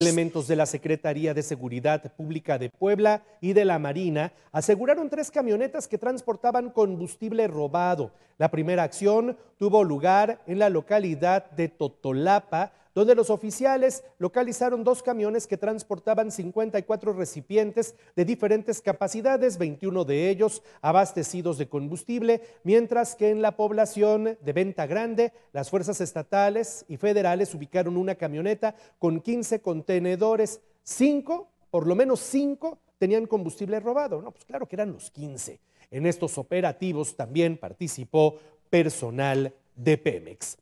Elementos de la Secretaría de Seguridad Pública de Puebla y de la Marina aseguraron tres camionetas que transportaban combustible robado. La primera acción tuvo lugar en la localidad de Totolapa, donde los oficiales localizaron dos camiones que transportaban 54 recipientes de diferentes capacidades, 21 de ellos abastecidos de combustible, mientras que en la población de Venta Grande, las fuerzas estatales y federales ubicaron una camioneta con 15 contenedores, Cinco, por lo menos cinco, tenían combustible robado. No, pues claro que eran los 15. En estos operativos también participó personal de Pemex.